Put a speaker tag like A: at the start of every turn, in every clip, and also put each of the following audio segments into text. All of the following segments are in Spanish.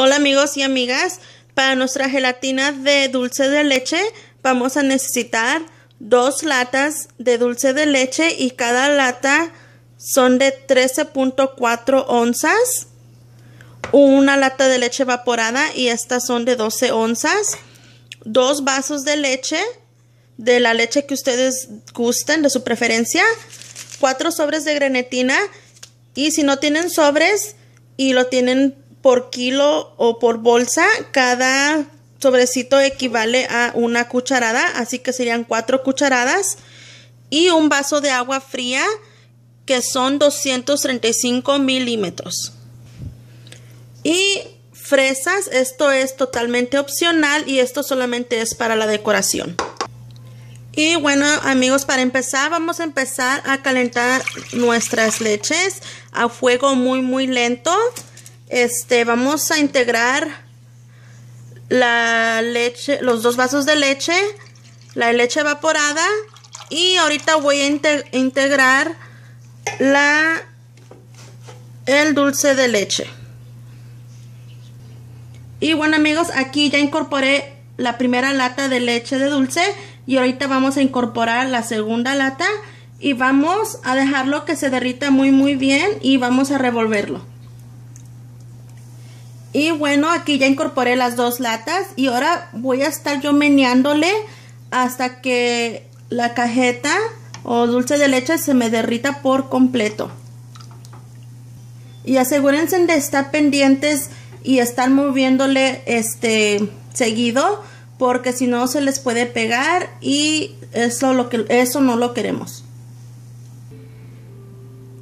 A: Hola amigos y amigas, para nuestra gelatina de dulce de leche vamos a necesitar dos latas de dulce de leche y cada lata son de 13.4 onzas. Una lata de leche evaporada y estas son de 12 onzas. Dos vasos de leche, de la leche que ustedes gusten, de su preferencia. Cuatro sobres de grenetina y si no tienen sobres y lo tienen por kilo o por bolsa, cada sobrecito equivale a una cucharada, así que serían cuatro cucharadas y un vaso de agua fría que son 235 milímetros. Y fresas, esto es totalmente opcional y esto solamente es para la decoración. Y bueno amigos, para empezar vamos a empezar a calentar nuestras leches a fuego muy muy lento. Este, vamos a integrar la leche, los dos vasos de leche, la leche evaporada y ahorita voy a integrar la el dulce de leche. Y bueno amigos, aquí ya incorporé la primera lata de leche de dulce y ahorita vamos a incorporar la segunda lata y vamos a dejarlo que se derrita muy muy bien y vamos a revolverlo. Y bueno, aquí ya incorporé las dos latas y ahora voy a estar yo meneándole hasta que la cajeta o dulce de leche se me derrita por completo. Y asegúrense de estar pendientes y estar moviéndole este seguido porque si no se les puede pegar y eso, lo que, eso no lo queremos.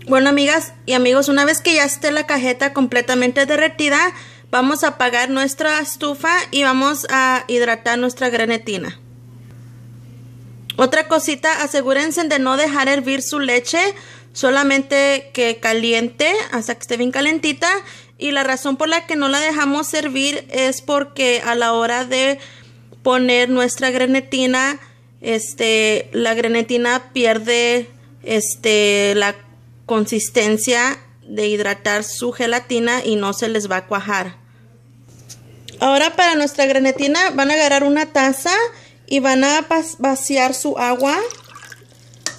A: Bueno amigas y amigos, una vez que ya esté la cajeta completamente derretida, Vamos a apagar nuestra estufa y vamos a hidratar nuestra grenetina. Otra cosita, asegúrense de no dejar hervir su leche, solamente que caliente hasta que esté bien calentita. Y la razón por la que no la dejamos servir es porque a la hora de poner nuestra grenetina, este, la grenetina pierde este, la consistencia de hidratar su gelatina y no se les va a cuajar. Ahora para nuestra grenetina van a agarrar una taza y van a vaciar su agua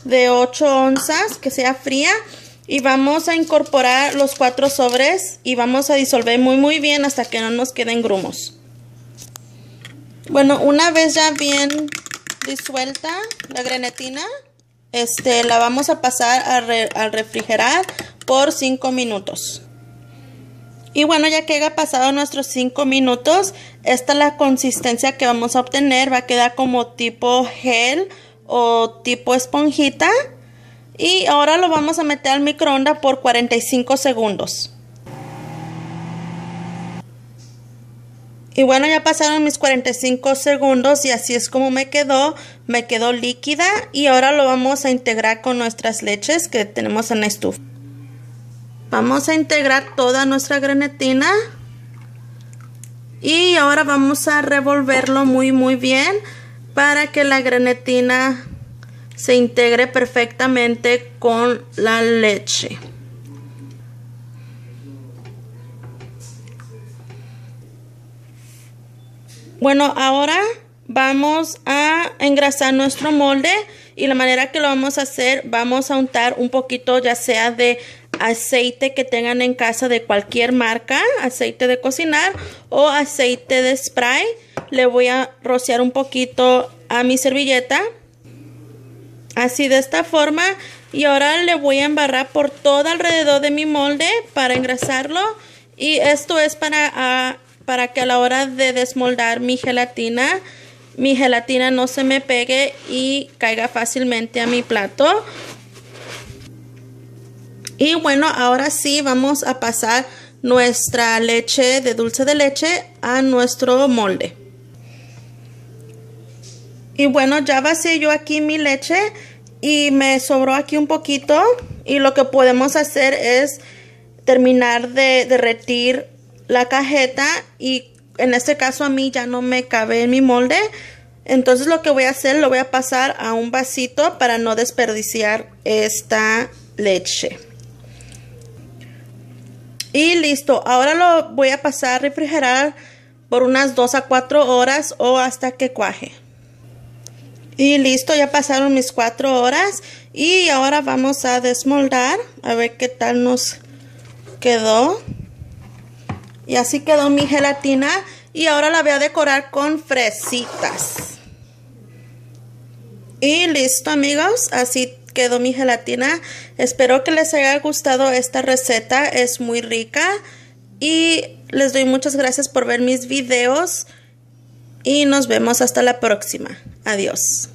A: de 8 onzas, que sea fría. Y vamos a incorporar los cuatro sobres y vamos a disolver muy muy bien hasta que no nos queden grumos. Bueno, una vez ya bien disuelta la grenetina, este, la vamos a pasar al refrigerar por 5 minutos. Y bueno, ya que haya pasado nuestros 5 minutos, esta es la consistencia que vamos a obtener. Va a quedar como tipo gel o tipo esponjita. Y ahora lo vamos a meter al microondas por 45 segundos. Y bueno, ya pasaron mis 45 segundos y así es como me quedó. Me quedó líquida y ahora lo vamos a integrar con nuestras leches que tenemos en la estufa. Vamos a integrar toda nuestra grenetina. Y ahora vamos a revolverlo muy muy bien para que la grenetina se integre perfectamente con la leche. Bueno, ahora vamos a engrasar nuestro molde y la manera que lo vamos a hacer, vamos a untar un poquito ya sea de aceite que tengan en casa de cualquier marca, aceite de cocinar o aceite de spray. Le voy a rociar un poquito a mi servilleta. Así de esta forma. Y ahora le voy a embarrar por todo alrededor de mi molde para engrasarlo. Y esto es para, ah, para que a la hora de desmoldar mi gelatina, mi gelatina no se me pegue y caiga fácilmente a mi plato. Y bueno, ahora sí vamos a pasar nuestra leche de dulce de leche a nuestro molde. Y bueno, ya vacié yo aquí mi leche y me sobró aquí un poquito. Y lo que podemos hacer es terminar de derretir la cajeta y en este caso a mí ya no me cabe en mi molde. Entonces lo que voy a hacer, lo voy a pasar a un vasito para no desperdiciar esta leche. Y listo, ahora lo voy a pasar a refrigerar por unas 2 a 4 horas o hasta que cuaje. Y listo, ya pasaron mis 4 horas y ahora vamos a desmoldar a ver qué tal nos quedó. Y así quedó mi gelatina y ahora la voy a decorar con fresitas. Y listo amigos, así quedó mi gelatina. Espero que les haya gustado esta receta, es muy rica. Y les doy muchas gracias por ver mis videos y nos vemos hasta la próxima. Adiós.